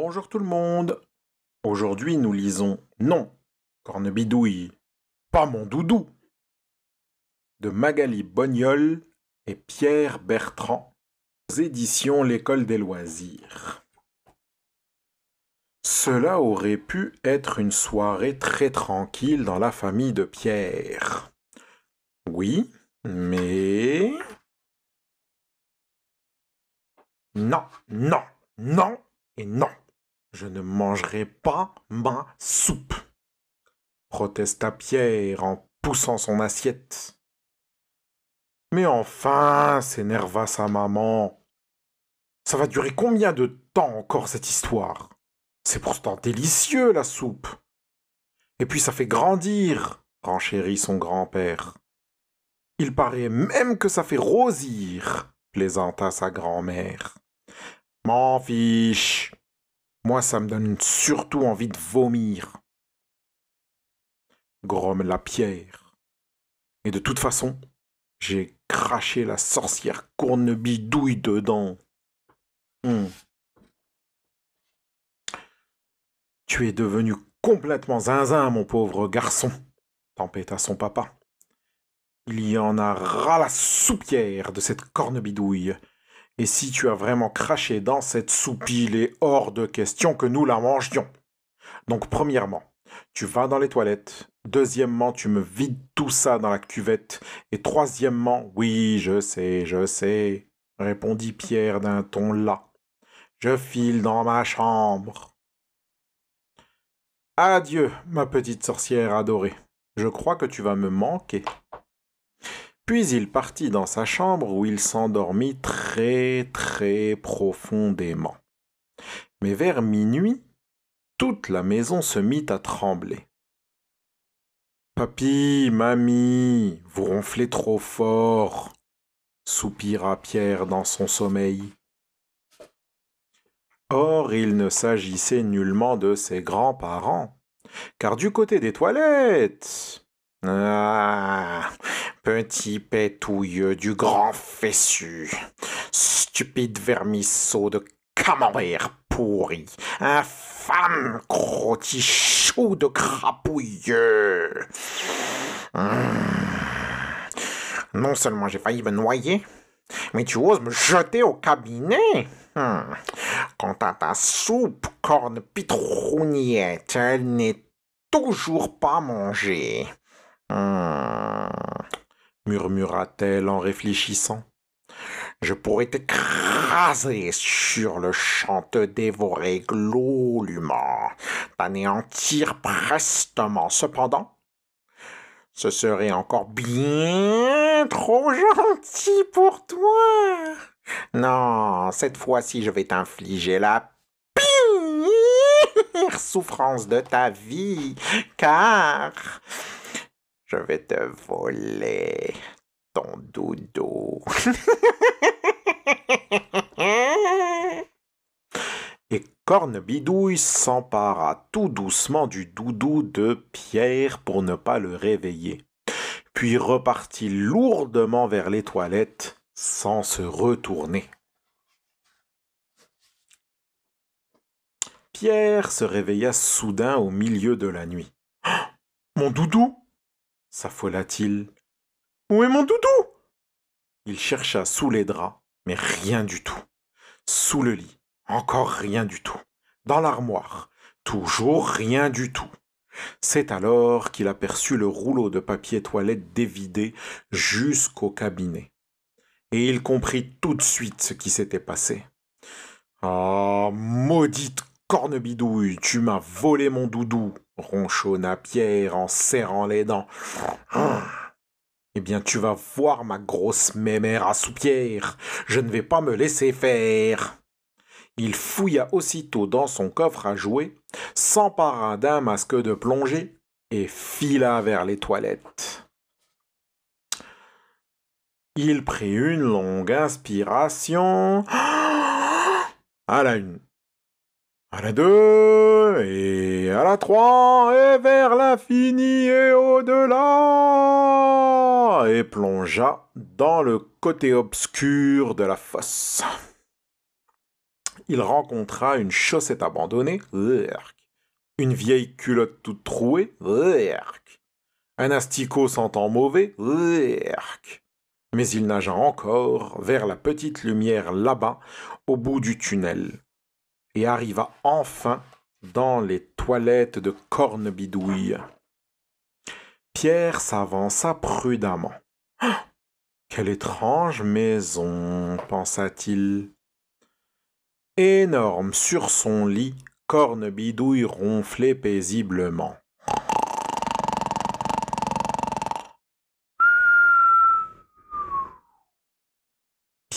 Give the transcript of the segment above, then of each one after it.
Bonjour tout le monde. Aujourd'hui, nous lisons Non, Cornebidouille, pas mon doudou de Magali Bognol et Pierre Bertrand aux éditions L'École des loisirs. Cela aurait pu être une soirée très tranquille dans la famille de Pierre. Oui, mais... Non, non, non et non. Je ne mangerai pas ma soupe, protesta Pierre en poussant son assiette. Mais enfin, s'énerva sa maman. Ça va durer combien de temps encore cette histoire C'est pourtant délicieux la soupe. Et puis ça fait grandir, renchérit son grand-père. Il paraît même que ça fait rosir, plaisanta sa grand-mère. M'en fiche, moi, ça me donne surtout envie de vomir. Gromme la Pierre. Et de toute façon, j'ai craché la sorcière cornebidouille dedans. Hmm. Tu es devenu complètement zinzin, mon pauvre garçon, tempêta son papa. Il y en a ras la soupière de cette cornebidouille. Et si tu as vraiment craché dans cette soupille il est hors de question que nous la mangions. Donc premièrement, tu vas dans les toilettes. Deuxièmement, tu me vides tout ça dans la cuvette. Et troisièmement, oui, je sais, je sais, répondit Pierre d'un ton las. Je file dans ma chambre. Adieu, ma petite sorcière adorée. Je crois que tu vas me manquer. Puis il partit dans sa chambre où il s'endormit très très profondément. Mais vers minuit, toute la maison se mit à trembler. Papy, mamie, vous ronflez trop fort, soupira Pierre dans son sommeil. Or, il ne s'agissait nullement de ses grands-parents, car du côté des toilettes, ah, petit pétouilleux du grand fessu, stupide vermisseau de camembert pourri, infâme crottichou de crapouilleux. Hmm. Non seulement j'ai failli me noyer, mais tu oses me jeter au cabinet hmm. Quant à ta soupe, corne pitrouniette, elle n'est toujours pas mangée. Hmm murmura-t-elle en réfléchissant. Je pourrais te craser sur le champ, te dévorer glolument. t'anéantir prestement. Cependant, ce serait encore bien trop gentil pour toi. Non, cette fois-ci, je vais t'infliger la pire souffrance de ta vie, car je vais te voler ton doudou. Et Cornebidouille s'empara tout doucement du doudou de Pierre pour ne pas le réveiller, puis repartit lourdement vers les toilettes sans se retourner. Pierre se réveilla soudain au milieu de la nuit. Mon doudou s'affola-t-il. Où est mon doudou ?» Il chercha sous les draps, mais rien du tout. Sous le lit, encore rien du tout. Dans l'armoire, toujours rien du tout. C'est alors qu'il aperçut le rouleau de papier toilette dévidé jusqu'au cabinet. Et il comprit tout de suite ce qui s'était passé. Ah, maudite cornebidouille, tu m'as volé mon doudou, ronchonna Pierre en serrant les dents. Ah. Eh bien, tu vas voir ma grosse mémère à soupière. Je ne vais pas me laisser faire. Il fouilla aussitôt dans son coffre à jouer, s'empara d'un masque de plongée et fila vers les toilettes. Il prit une longue inspiration. Ah à la une à la deux, et à la trois, et vers l'infini et au-delà et plongea dans le côté obscur de la fosse. Il rencontra une chaussette abandonnée, une vieille culotte toute trouée, un asticot sentant mauvais, mais il nagea encore vers la petite lumière là-bas, au bout du tunnel et arriva enfin dans les toilettes de Cornebidouille. Pierre s'avança prudemment. Ah quelle étrange maison, pensa-t-il. Énorme sur son lit, Cornebidouille ronflait paisiblement.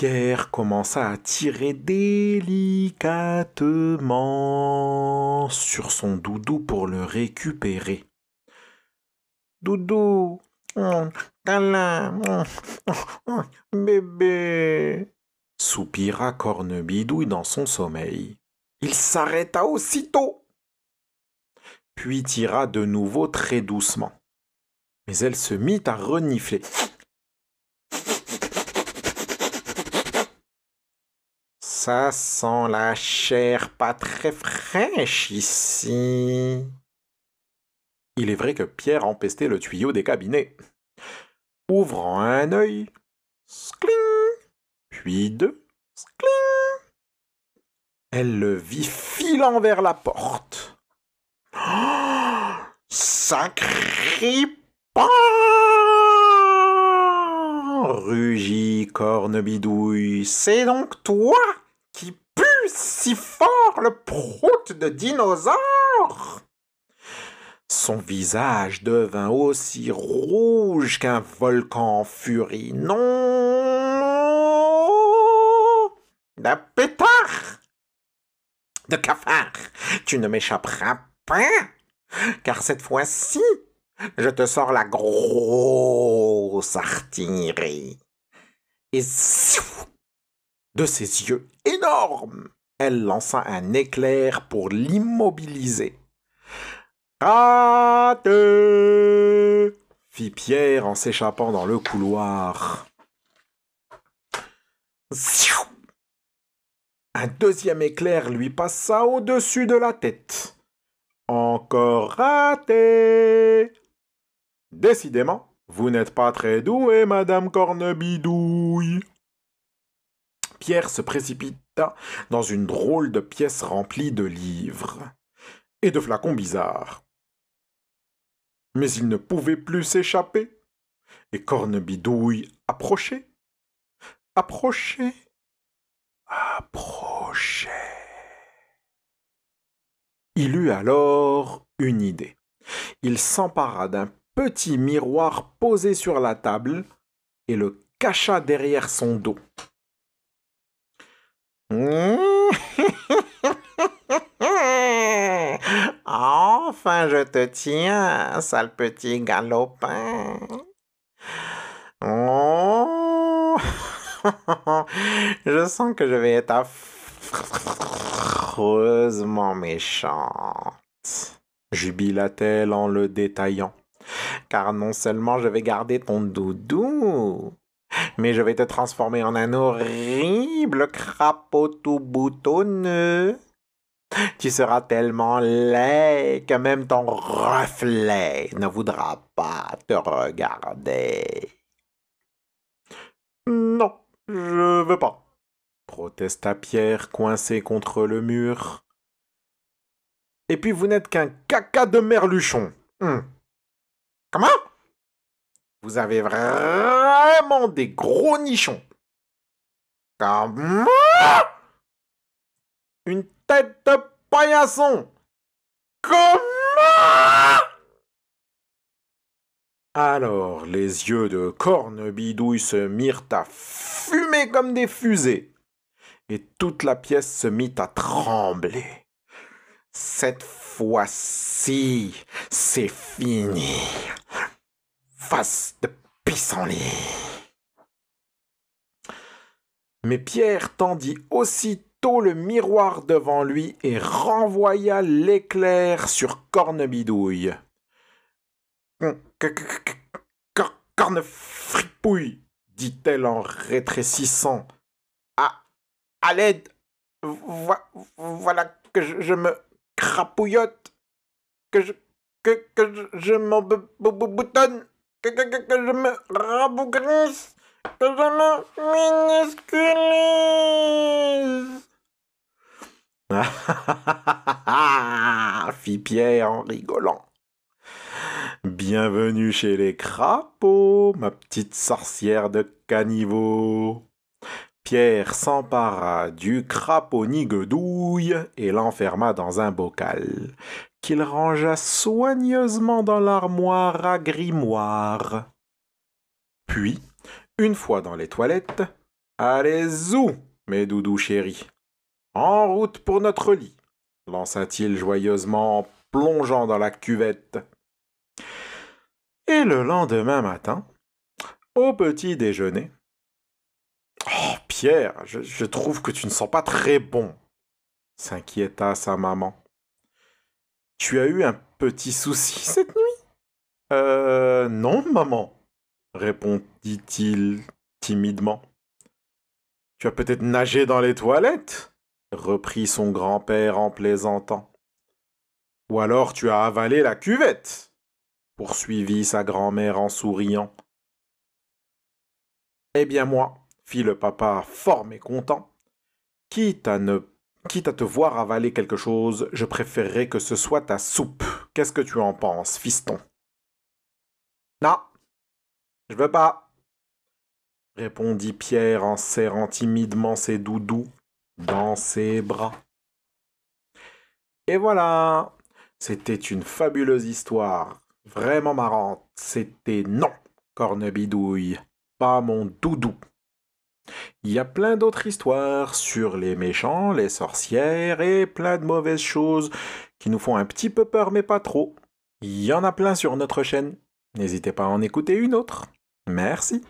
Pierre commença à tirer délicatement sur son doudou pour le récupérer. Doudou, hum, câlin, hum, hum, bébé, soupira Cornebidouille dans son sommeil. Il s'arrêta aussitôt, puis tira de nouveau très doucement. Mais elle se mit à renifler. Ça sent la chair pas très fraîche ici. Il est vrai que Pierre empestait le tuyau des cabinets. Ouvrant un œil, scling, puis deux, scling. Elle le vit filant vers la porte. Oh, sacré pan rugit Cornebidouille. C'est donc toi si fort le prout de dinosaure. Son visage devint aussi rouge qu'un volcan en furie. Non D'un pétard De cafard Tu ne m'échapperas pas Car cette fois-ci, je te sors la grosse artillerie. Et de ses yeux énormes elle lança un éclair pour l'immobiliser. Raté fit Pierre en s'échappant dans le couloir. Un deuxième éclair lui passa au-dessus de la tête. Encore raté Décidément, vous n'êtes pas très doué, Madame Cornebidouille. Pierre se précipita dans une drôle de pièce remplie de livres et de flacons bizarres. Mais il ne pouvait plus s'échapper, et Cornebidouille approchait, approchait, approchait. Il eut alors une idée. Il s'empara d'un petit miroir posé sur la table et le cacha derrière son dos. enfin, je te tiens, sale petit galopin. Oh. je sens que je vais être affreusement méchante, jubila-t-elle en le détaillant. Car non seulement je vais garder ton doudou, mais je vais te transformer en un horrible crapaud tout boutonneux. Tu seras tellement laid que même ton reflet ne voudra pas te regarder. Non, je veux pas, protesta Pierre coincé contre le mur. Et puis vous n'êtes qu'un caca de merluchon. Hum. Comment vous avez vraiment des gros nichons. Comme moi, une tête de paillasson. Comment Alors, les yeux de Cornebidouille se mirent à fumer comme des fusées, et toute la pièce se mit à trembler. Cette fois-ci, c'est fini face de pissenlit. Mais Pierre tendit aussitôt le miroir devant lui et renvoya l'éclair sur Cornebidouille. Cornefripouille, dit-elle en rétrécissant. Ah, à l'aide, voilà que je, me crapouillote, que je, que, que je, je boutonne que, que, que, je me rabougrisse, que je me minusculise. fit Pierre en rigolant. Bienvenue chez les crapauds, ma petite sorcière de caniveau. Pierre s'empara du crapaud niguedouille et l'enferma dans un bocal qu'il rangea soigneusement dans l'armoire à grimoire. Puis, une fois dans les toilettes, Allez-vous, mes doudous chéris. En route pour notre lit, lança-t-il joyeusement en plongeant dans la cuvette. Et le lendemain matin, au petit déjeuner, Oh, Pierre, je trouve que tu ne sens pas très bon, s'inquiéta sa maman. Tu as eu un petit souci cette nuit Euh. Non, maman, répondit-il timidement. Tu as peut-être nagé dans les toilettes reprit son grand-père en plaisantant. Ou alors tu as avalé la cuvette poursuivit sa grand-mère en souriant. Eh bien moi, fit le papa fort mécontent, quitte à ne Quitte à te voir avaler quelque chose, je préférerais que ce soit ta soupe. Qu'est-ce que tu en penses, fiston Non, je veux pas, répondit Pierre en serrant timidement ses doudous dans ses bras. Et voilà, c'était une fabuleuse histoire, vraiment marrante. C'était non, cornebidouille, pas mon doudou. Il y a plein d'autres histoires sur les méchants, les sorcières et plein de mauvaises choses qui nous font un petit peu peur mais pas trop. Il y en a plein sur notre chaîne. N'hésitez pas à en écouter une autre. Merci.